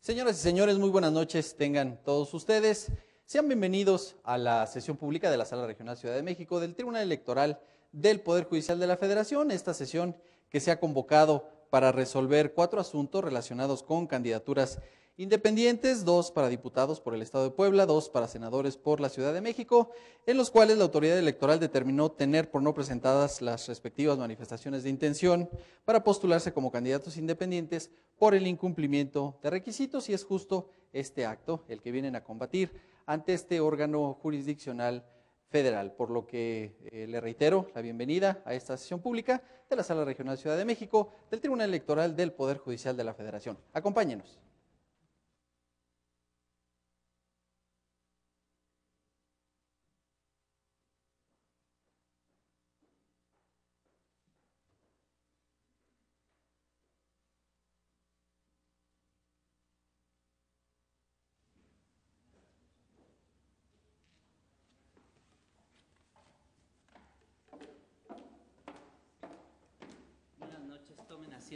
Señoras y señores, muy buenas noches tengan todos ustedes. Sean bienvenidos a la sesión pública de la Sala Regional Ciudad de México del Tribunal Electoral del Poder Judicial de la Federación. Esta sesión que se ha convocado para resolver cuatro asuntos relacionados con candidaturas independientes, dos para diputados por el Estado de Puebla, dos para senadores por la Ciudad de México, en los cuales la autoridad electoral determinó tener por no presentadas las respectivas manifestaciones de intención para postularse como candidatos independientes por el incumplimiento de requisitos y es justo este acto el que vienen a combatir ante este órgano jurisdiccional federal, por lo que eh, le reitero la bienvenida a esta sesión pública de la Sala Regional Ciudad de México del Tribunal Electoral del Poder Judicial de la Federación. Acompáñenos.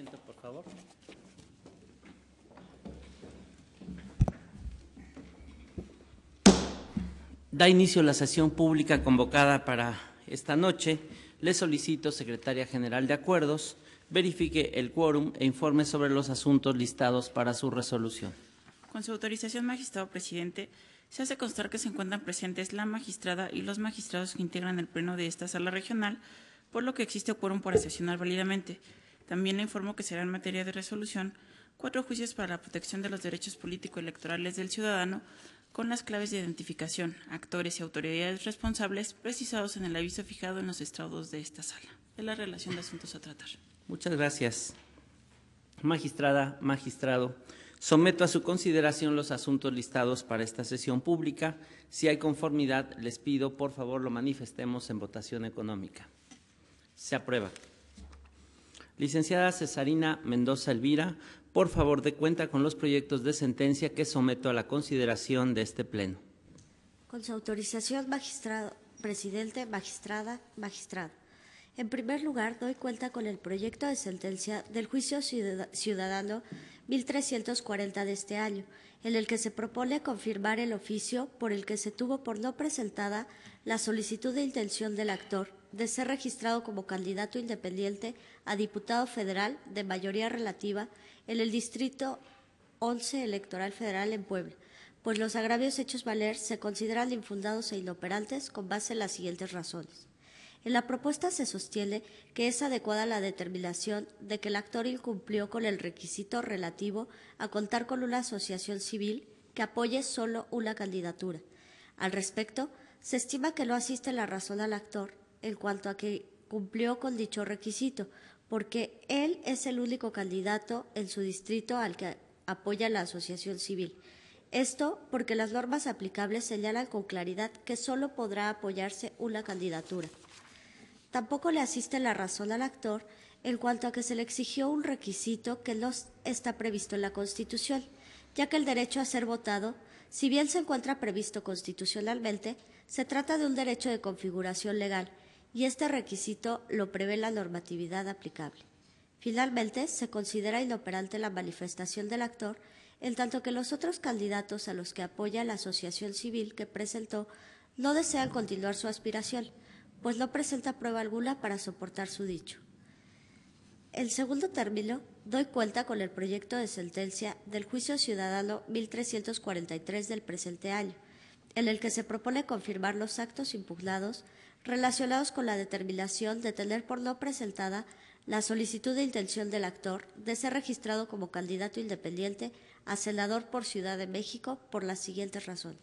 por favor. Da inicio la sesión pública convocada para esta noche. Le solicito, Secretaria General de Acuerdos, verifique el quórum e informe sobre los asuntos listados para su resolución. Con su autorización, magistrado presidente, se hace constar que se encuentran presentes la magistrada y los magistrados que integran el pleno de esta sala regional, por lo que existe quórum para sesionar válidamente. También le informo que será en materia de resolución cuatro juicios para la protección de los derechos político-electorales del ciudadano con las claves de identificación, actores y autoridades responsables precisados en el aviso fijado en los estrados de esta sala. Es la relación de asuntos a tratar. Muchas gracias. Magistrada, magistrado, someto a su consideración los asuntos listados para esta sesión pública. Si hay conformidad, les pido, por favor, lo manifestemos en votación económica. Se aprueba. Licenciada Cesarina Mendoza Elvira, por favor, de cuenta con los proyectos de sentencia que someto a la consideración de este Pleno. Con su autorización, magistrado, presidente, magistrada, magistrado. En primer lugar, doy cuenta con el proyecto de sentencia del juicio ciudadano 1340 de este año, en el que se propone confirmar el oficio por el que se tuvo por no presentada la solicitud de intención del actor de ser registrado como candidato independiente a diputado federal de mayoría relativa en el Distrito 11 Electoral Federal en Puebla, pues los agravios hechos valer se consideran infundados e inoperantes con base en las siguientes razones. En la propuesta se sostiene que es adecuada la determinación de que el actor incumplió con el requisito relativo a contar con una asociación civil que apoye solo una candidatura. Al respecto, se estima que no asiste la razón al actor en cuanto a que cumplió con dicho requisito, porque él es el único candidato en su distrito al que apoya la asociación civil. Esto porque las normas aplicables señalan con claridad que solo podrá apoyarse una candidatura. Tampoco le asiste la razón al actor en cuanto a que se le exigió un requisito que no está previsto en la Constitución, ya que el derecho a ser votado, si bien se encuentra previsto constitucionalmente, se trata de un derecho de configuración legal y este requisito lo prevé la normatividad aplicable. Finalmente, se considera inoperante la manifestación del actor, en tanto que los otros candidatos a los que apoya la asociación civil que presentó no desean continuar su aspiración, pues no presenta prueba alguna para soportar su dicho. El segundo término, doy cuenta con el proyecto de sentencia del Juicio Ciudadano 1343 del presente año, en el que se propone confirmar los actos impugnados relacionados con la determinación de tener por no presentada la solicitud de intención del actor de ser registrado como candidato independiente a senador por Ciudad de México por las siguientes razones.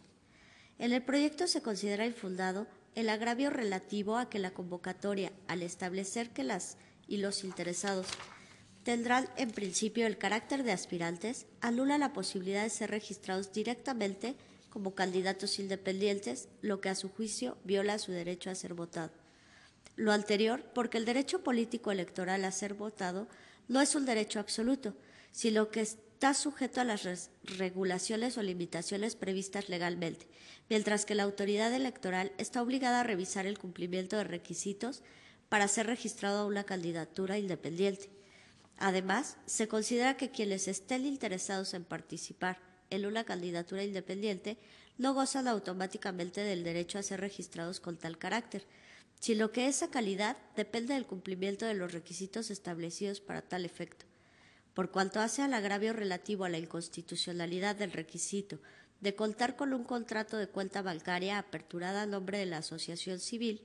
En el proyecto se considera infundado el agravio relativo a que la convocatoria, al establecer que las y los interesados tendrán en principio el carácter de aspirantes, anula la posibilidad de ser registrados directamente como candidatos independientes, lo que a su juicio viola su derecho a ser votado. Lo anterior, porque el derecho político electoral a ser votado no es un derecho absoluto, sino que está sujeto a las regulaciones o limitaciones previstas legalmente, mientras que la autoridad electoral está obligada a revisar el cumplimiento de requisitos para ser registrado a una candidatura independiente. Además, se considera que quienes estén interesados en participar en una candidatura independiente no gozan automáticamente del derecho a ser registrados con tal carácter, sino que esa calidad depende del cumplimiento de los requisitos establecidos para tal efecto. Por cuanto hace al agravio relativo a la inconstitucionalidad del requisito de contar con un contrato de cuenta bancaria aperturada a nombre de la asociación civil,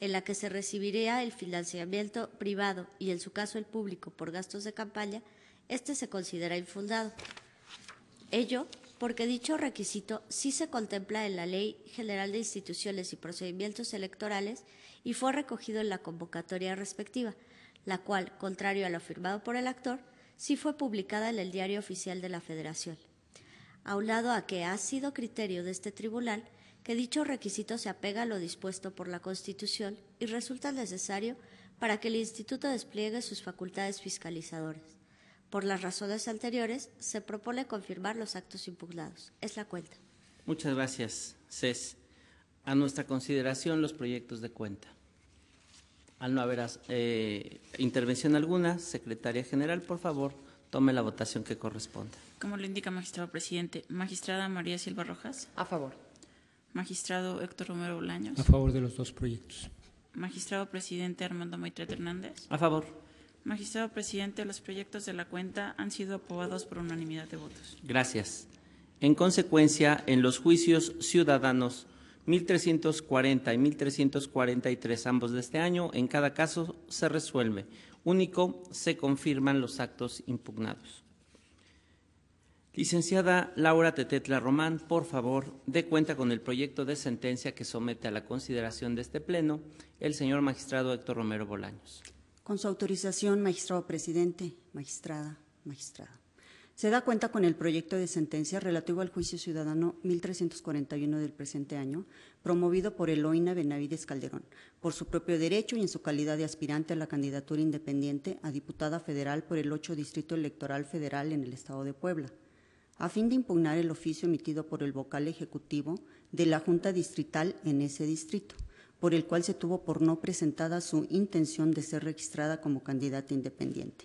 en la que se recibiría el financiamiento privado y en su caso el público por gastos de campaña, este se considera infundado. Ello porque dicho requisito sí se contempla en la Ley General de Instituciones y Procedimientos Electorales y fue recogido en la convocatoria respectiva, la cual, contrario a lo firmado por el actor, sí fue publicada en el Diario Oficial de la Federación. lado a que ha sido criterio de este tribunal que dicho requisito se apega a lo dispuesto por la Constitución y resulta necesario para que el Instituto despliegue sus facultades fiscalizadoras. Por las razones anteriores, se propone confirmar los actos impugnados. Es la cuenta. Muchas gracias, CES. A nuestra consideración, los proyectos de cuenta. Al no haber eh, intervención alguna, Secretaria General, por favor, tome la votación que corresponda. Como lo indica, magistrado presidente. Magistrada María Silva Rojas. A favor. Magistrado Héctor Romero Bolaños. A favor de los dos proyectos. Magistrado presidente Armando Maitre Hernández. A favor. Magistrado presidente, los proyectos de la cuenta han sido aprobados por unanimidad de votos. Gracias. En consecuencia, en los juicios ciudadanos 1340 y 1343, ambos de este año, en cada caso se resuelve. Único, se confirman los actos impugnados. Licenciada Laura Tetetla Román, por favor, dé cuenta con el proyecto de sentencia que somete a la consideración de este Pleno el señor magistrado Héctor Romero Bolaños. Con su autorización, magistrado presidente, magistrada, magistrada, Se da cuenta con el proyecto de sentencia relativo al juicio ciudadano 1341 del presente año, promovido por Eloina Benavides Calderón, por su propio derecho y en su calidad de aspirante a la candidatura independiente a diputada federal por el 8 Distrito Electoral Federal en el Estado de Puebla, a fin de impugnar el oficio emitido por el vocal ejecutivo de la Junta Distrital en ese distrito por el cual se tuvo por no presentada su intención de ser registrada como candidata independiente.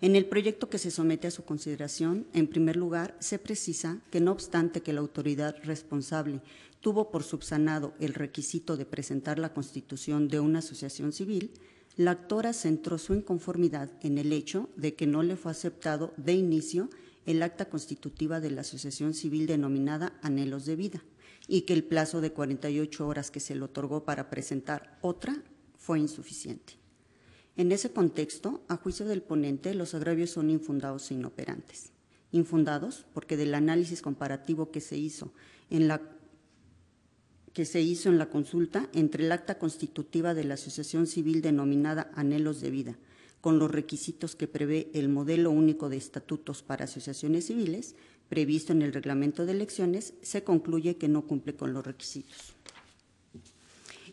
En el proyecto que se somete a su consideración, en primer lugar, se precisa que no obstante que la autoridad responsable tuvo por subsanado el requisito de presentar la constitución de una asociación civil, la actora centró su inconformidad en el hecho de que no le fue aceptado de inicio el acta constitutiva de la asociación civil denominada Anhelos de Vida, y que el plazo de 48 horas que se le otorgó para presentar otra fue insuficiente. En ese contexto, a juicio del ponente, los agravios son infundados e inoperantes. Infundados porque del análisis comparativo que se hizo en la que se hizo en la consulta entre el acta constitutiva de la asociación civil denominada Anhelos de Vida, con los requisitos que prevé el modelo único de estatutos para asociaciones civiles, previsto en el reglamento de elecciones, se concluye que no cumple con los requisitos.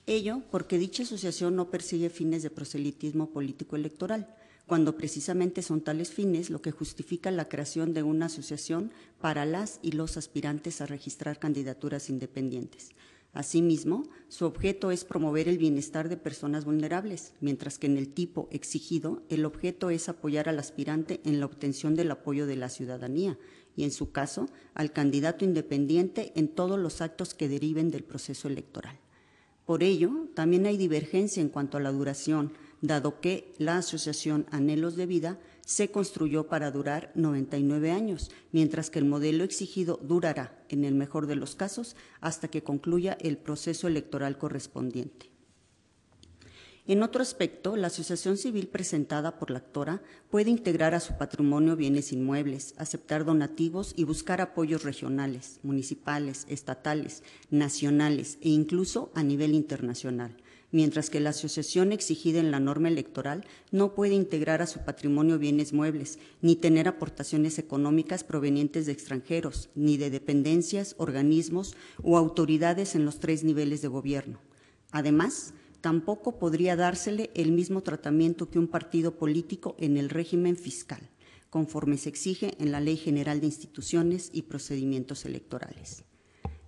Ello porque dicha asociación no persigue fines de proselitismo político electoral, cuando precisamente son tales fines lo que justifica la creación de una asociación para las y los aspirantes a registrar candidaturas independientes. Asimismo, su objeto es promover el bienestar de personas vulnerables, mientras que en el tipo exigido, el objeto es apoyar al aspirante en la obtención del apoyo de la ciudadanía, y, en su caso, al candidato independiente en todos los actos que deriven del proceso electoral. Por ello, también hay divergencia en cuanto a la duración, dado que la Asociación Anhelos de Vida se construyó para durar 99 años, mientras que el modelo exigido durará, en el mejor de los casos, hasta que concluya el proceso electoral correspondiente. En otro aspecto, la asociación civil presentada por la actora puede integrar a su patrimonio bienes inmuebles, aceptar donativos y buscar apoyos regionales, municipales, estatales, nacionales e incluso a nivel internacional mientras que la asociación exigida en la norma electoral no puede integrar a su patrimonio bienes muebles, ni tener aportaciones económicas provenientes de extranjeros, ni de dependencias, organismos o autoridades en los tres niveles de gobierno. Además, Tampoco podría dársele el mismo tratamiento que un partido político en el régimen fiscal, conforme se exige en la Ley General de Instituciones y Procedimientos Electorales.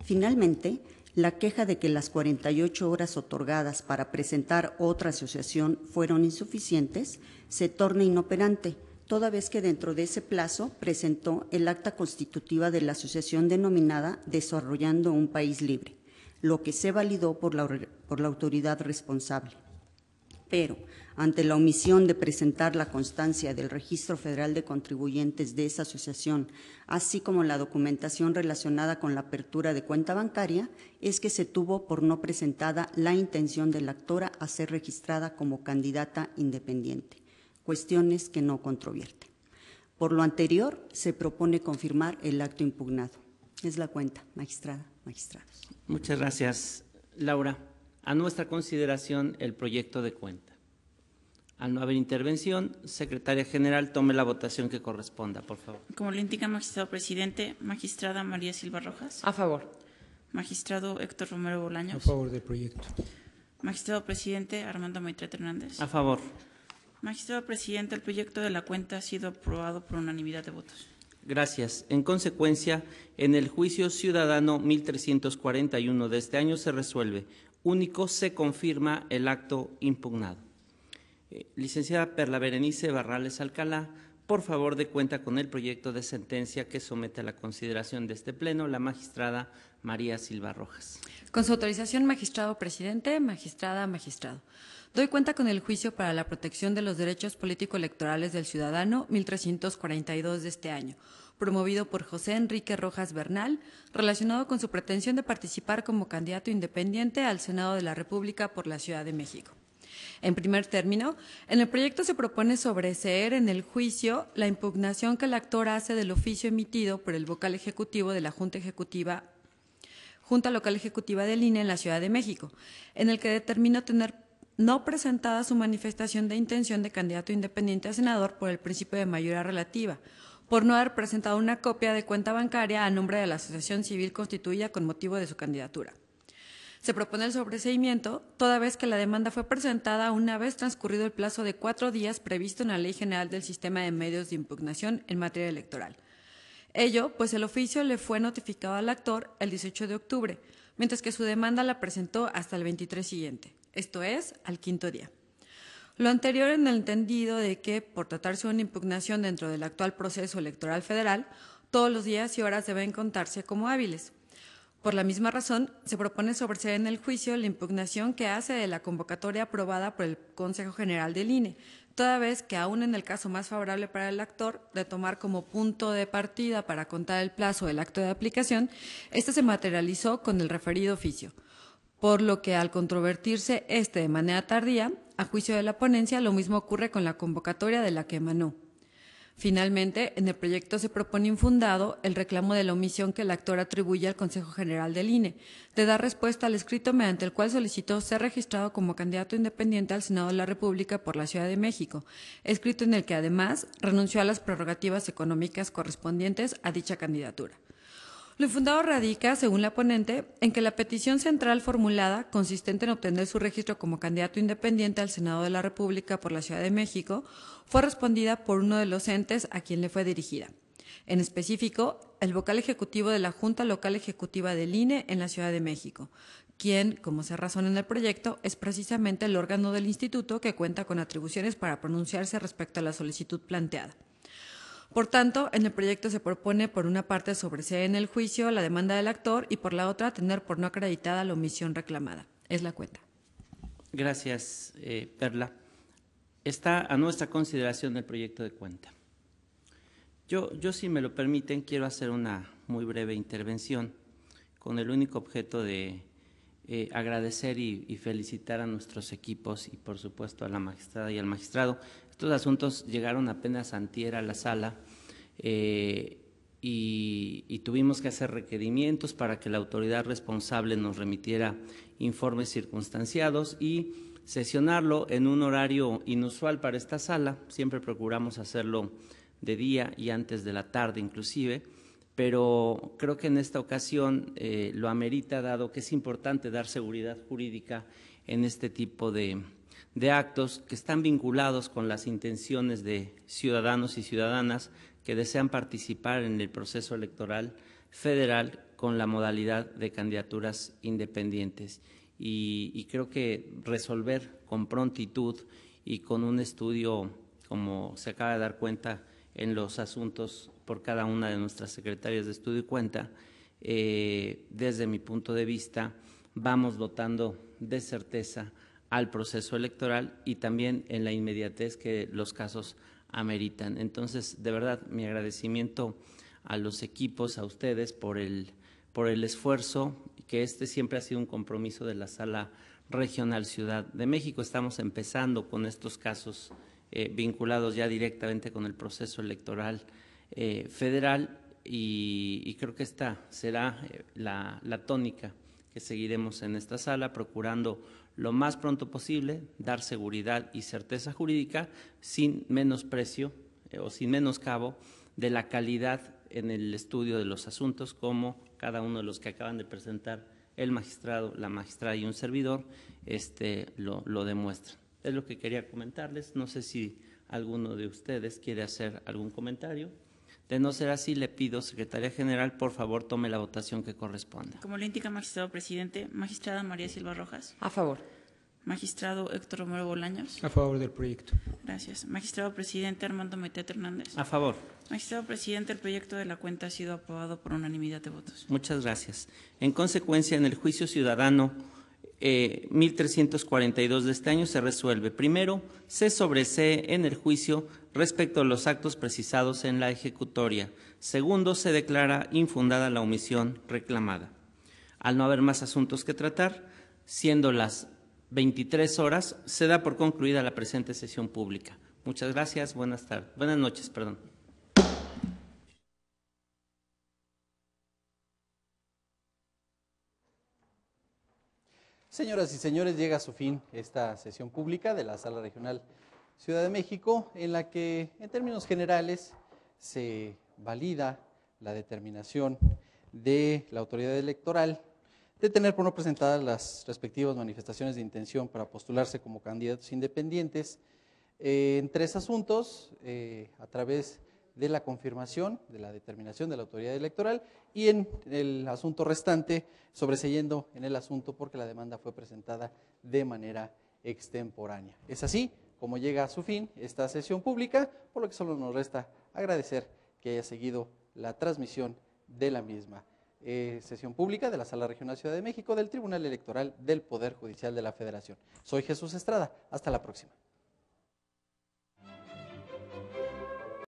Finalmente, la queja de que las 48 horas otorgadas para presentar otra asociación fueron insuficientes se torna inoperante, toda vez que dentro de ese plazo presentó el acta constitutiva de la asociación denominada Desarrollando un País Libre, lo que se validó por la, autoridad responsable. Pero, ante la omisión de presentar la constancia del Registro Federal de Contribuyentes de esa asociación, así como la documentación relacionada con la apertura de cuenta bancaria, es que se tuvo por no presentada la intención de la actora a ser registrada como candidata independiente, cuestiones que no controvierten. Por lo anterior, se propone confirmar el acto impugnado. Es la cuenta, magistrada, magistrados. Muchas gracias, Laura. A nuestra consideración, el proyecto de cuenta. Al no haber intervención, secretaria general, tome la votación que corresponda, por favor. Como le indica magistrado presidente, magistrada María Silva Rojas. A favor. Magistrado Héctor Romero Bolaños. A favor del proyecto. Magistrado presidente Armando Maitre Hernández. A favor. Magistrado presidente, el proyecto de la cuenta ha sido aprobado por unanimidad de votos. Gracias. En consecuencia, en el juicio ciudadano 1341 de este año se resuelve. Único se confirma el acto impugnado. Eh, licenciada Perla Berenice Barrales Alcalá, por favor de cuenta con el proyecto de sentencia que somete a la consideración de este Pleno la magistrada María Silva Rojas. Con su autorización, magistrado presidente, magistrada, magistrado. Doy cuenta con el juicio para la protección de los derechos político-electorales del ciudadano 1342 de este año, promovido por José Enrique Rojas Bernal, relacionado con su pretensión de participar como candidato independiente al Senado de la República por la Ciudad de México. En primer término, en el proyecto se propone sobreseer en el juicio la impugnación que el actor hace del oficio emitido por el vocal ejecutivo de la Junta Ejecutiva Junta Local Ejecutiva del INE en la Ciudad de México, en el que determinó tener no presentada su manifestación de intención de candidato independiente a senador por el principio de mayoría relativa, por no haber presentado una copia de cuenta bancaria a nombre de la asociación civil constituida con motivo de su candidatura. Se propone el sobreseimiento toda vez que la demanda fue presentada una vez transcurrido el plazo de cuatro días previsto en la Ley General del Sistema de Medios de Impugnación en materia electoral. Ello, pues el oficio le fue notificado al actor el 18 de octubre, mientras que su demanda la presentó hasta el 23 siguiente esto es, al quinto día. Lo anterior en el entendido de que, por tratarse de una impugnación dentro del actual proceso electoral federal, todos los días y horas deben contarse como hábiles. Por la misma razón, se propone sobreseer en el juicio la impugnación que hace de la convocatoria aprobada por el Consejo General del INE, toda vez que aún en el caso más favorable para el actor de tomar como punto de partida para contar el plazo del acto de aplicación, este se materializó con el referido oficio por lo que al controvertirse este de manera tardía, a juicio de la ponencia, lo mismo ocurre con la convocatoria de la que emanó. Finalmente, en el proyecto se propone infundado el reclamo de la omisión que el actor atribuye al Consejo General del INE, de dar respuesta al escrito mediante el cual solicitó ser registrado como candidato independiente al Senado de la República por la Ciudad de México, escrito en el que además renunció a las prerrogativas económicas correspondientes a dicha candidatura. Lo infundado radica, según la ponente, en que la petición central formulada, consistente en obtener su registro como candidato independiente al Senado de la República por la Ciudad de México, fue respondida por uno de los entes a quien le fue dirigida. En específico, el vocal ejecutivo de la Junta Local Ejecutiva del INE en la Ciudad de México, quien, como se razona en el proyecto, es precisamente el órgano del instituto que cuenta con atribuciones para pronunciarse respecto a la solicitud planteada. Por tanto, en el proyecto se propone por una parte sobreseer en el juicio la demanda del actor y por la otra tener por no acreditada la omisión reclamada. Es la cuenta. Gracias, eh, Perla. Está a nuestra consideración el proyecto de cuenta. Yo, yo, si me lo permiten, quiero hacer una muy breve intervención con el único objeto de eh, agradecer y, felicitar a nuestros equipos y por supuesto a la magistrada y al magistrado. Estos asuntos llegaron apenas antier a la sala eh, y, tuvimos que hacer requerimientos para que la autoridad responsable nos remitiera informes circunstanciados y sesionarlo en un horario inusual para esta sala. Siempre procuramos hacerlo de día y antes de la tarde inclusive, pero creo que en esta ocasión eh, lo amerita dado que es importante dar seguridad jurídica en este tipo de de actos que están vinculados con las intenciones de ciudadanos y ciudadanas que desean participar en el proceso electoral federal con la modalidad de candidaturas independientes. Y, creo que resolver con prontitud y con un estudio, como se acaba de dar cuenta en los asuntos por cada una de nuestras secretarias de estudio y cuenta, eh, desde mi punto de vista, vamos dotando de certeza al proceso electoral y también en la inmediatez que los casos ameritan. Entonces, de verdad, mi agradecimiento a los equipos, a ustedes, por el, por el esfuerzo, que este siempre ha sido un compromiso de la sala regional Ciudad de México. Estamos empezando con estos casos eh, vinculados ya directamente con el proceso electoral eh, federal y, creo que esta será eh, la, la tónica que seguiremos en esta sala, procurando lo más pronto posible, dar seguridad y certeza jurídica sin menos precio eh, o sin menoscabo de la calidad en el estudio de los asuntos, como cada uno de los que acaban de presentar el magistrado, la magistrada y un servidor este, lo, lo demuestran. Es lo que quería comentarles. No sé si alguno de ustedes quiere hacer algún comentario. De no ser así, le pido, Secretaría General, por favor, tome la votación que corresponda. Como le indica magistrado presidente, magistrada María Silva Rojas. A favor. Magistrado Héctor Romero Bolaños. A favor del proyecto. Gracias. Magistrado presidente Armando Metete Hernández. A favor. Magistrado presidente, el proyecto de la cuenta ha sido aprobado por unanimidad de votos. Muchas gracias. En consecuencia, en el juicio ciudadano 1342 eh, de este año se resuelve. Primero, se sobresee en el juicio respecto a los actos precisados en la ejecutoria. Segundo, se declara infundada la omisión reclamada. Al no haber más asuntos que tratar, siendo las 23 horas, se da por concluida la presente sesión pública. Muchas gracias, buenas tardes, buenas noches, perdón. Señoras y señores, llega a su fin esta sesión pública de la Sala Regional Ciudad de México, en la que en términos generales se valida la determinación de la autoridad electoral de tener por no presentadas las respectivas manifestaciones de intención para postularse como candidatos independientes eh, en tres asuntos, eh, a través de la confirmación, de la determinación de la autoridad electoral y en el asunto restante, sobreseyendo en el asunto porque la demanda fue presentada de manera extemporánea. Es así como llega a su fin esta sesión pública, por lo que solo nos resta agradecer que haya seguido la transmisión de la misma. Eh, sesión pública de la Sala Regional Ciudad de México del Tribunal Electoral del Poder Judicial de la Federación. Soy Jesús Estrada. Hasta la próxima.